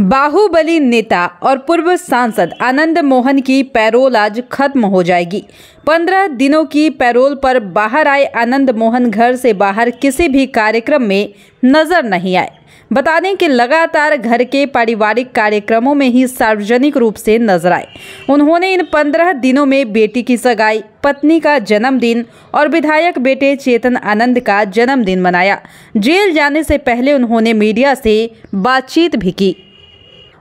बाहुबली नेता और पूर्व सांसद आनंद मोहन की पैरोल आज खत्म हो जाएगी पंद्रह दिनों की पैरोल पर बाहर आए आनंद मोहन घर से बाहर किसी भी कार्यक्रम में नजर नहीं आए बता दें कि लगातार घर के पारिवारिक कार्यक्रमों में ही सार्वजनिक रूप से नजर आए उन्होंने इन पंद्रह दिनों में बेटी की सगाई पत्नी का जन्मदिन और विधायक बेटे चेतन आनंद का जन्मदिन मनाया जेल जाने से पहले उन्होंने मीडिया से बातचीत भी की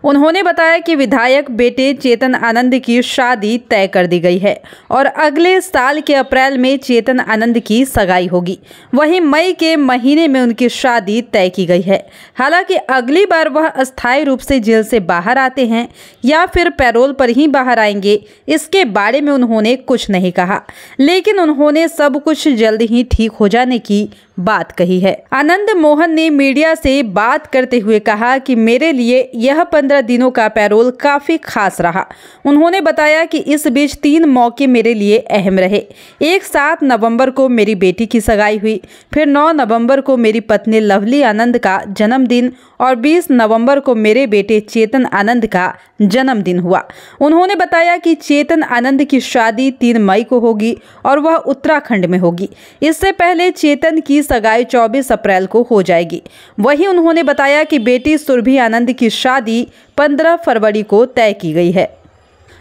उन्होंने बताया कि विधायक बेटे चेतन आनंद की शादी तय कर दी गई है और अगले साल के अप्रैल में चेतन आनंद की सगाई होगी वहीं मई के महीने में उनकी शादी तय की गई है हालांकि अगली बार वह अस्थायी रूप से जेल से बाहर आते हैं या फिर पैरोल पर ही बाहर आएंगे इसके बारे में उन्होंने कुछ नहीं कहा लेकिन उन्होंने सब कुछ जल्द ही ठीक हो जाने की बात कही है आनंद मोहन ने मीडिया से बात करते हुए कहा कि मेरे लिए यह पंद्रह पंद्रह दिनों का पैरोल काफ़ी खास रहा उन्होंने बताया कि इस बीच तीन मौके मेरे लिए अहम रहे एक सात नवंबर को मेरी बेटी की सगाई हुई फिर नौ नवंबर को मेरी पत्नी लवली आनंद का जन्मदिन और बीस नवंबर को मेरे बेटे चेतन आनंद का जन्मदिन हुआ उन्होंने बताया कि चेतन आनंद की शादी तीन मई को होगी और वह उत्तराखंड में होगी इससे पहले चेतन की सगाई चौबीस अप्रैल को हो जाएगी वहीं उन्होंने बताया कि बेटी सुरभि आनंद की शादी 15 फरवरी को तय की गई है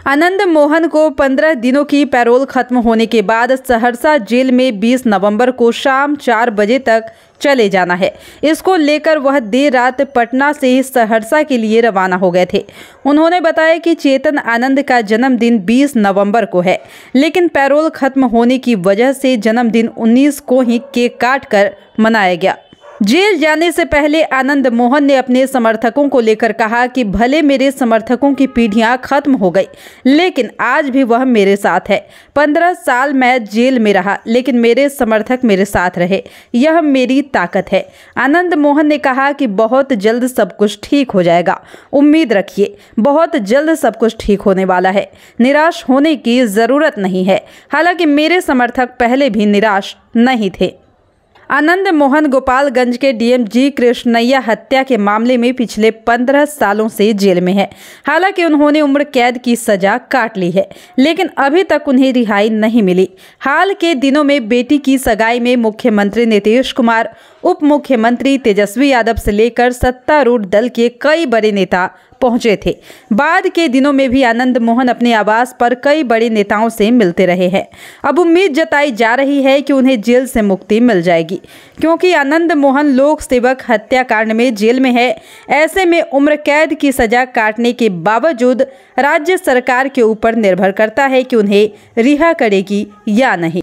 आनंद मोहन को 15 दिनों की पैरोल खत्म होने के बाद सहरसा जेल में 20 नवंबर को शाम 4 बजे तक चले जाना है इसको लेकर वह देर रात पटना से सहरसा के लिए रवाना हो गए थे उन्होंने बताया कि चेतन आनंद का जन्मदिन 20 नवंबर को है लेकिन पैरोल खत्म होने की वजह से जन्मदिन 19 को ही केक काट कर मनाया गया जेल जाने से पहले आनंद मोहन ने अपने समर्थकों को लेकर कहा कि भले मेरे समर्थकों की पीढ़ियां खत्म हो गई लेकिन आज भी वह मेरे साथ है पंद्रह साल मैं जेल में रहा लेकिन मेरे समर्थक मेरे साथ रहे यह मेरी ताकत है आनंद मोहन ने कहा कि बहुत जल्द सब कुछ ठीक हो जाएगा उम्मीद रखिए बहुत जल्द सब कुछ ठीक होने वाला है निराश होने की ज़रूरत नहीं है हालांकि मेरे समर्थक पहले भी निराश नहीं थे आनंद मोहन गोपालगंज के डीएम जी कृष्णैया हत्या के मामले में पिछले पंद्रह सालों से जेल में है हालांकि उन्होंने उम्र कैद की सजा काट ली है लेकिन अभी तक उन्हें रिहाई नहीं मिली हाल के दिनों में बेटी की सगाई में मुख्यमंत्री नीतीश कुमार उप मुख्यमंत्री तेजस्वी यादव से लेकर सत्तारूढ़ दल के कई बड़े नेता पहुंचे थे बाद के दिनों में भी आनंद मोहन अपने आवास पर कई बड़े नेताओं से मिलते रहे हैं अब उम्मीद जताई जा रही है कि उन्हें जेल से मुक्ति मिल जाएगी क्योंकि आनंद मोहन लोक सेवक हत्याकांड में जेल में है ऐसे में उम्र कैद की सजा काटने के बावजूद राज्य सरकार के ऊपर निर्भर करता है कि उन्हें रिहा करेगी या नहीं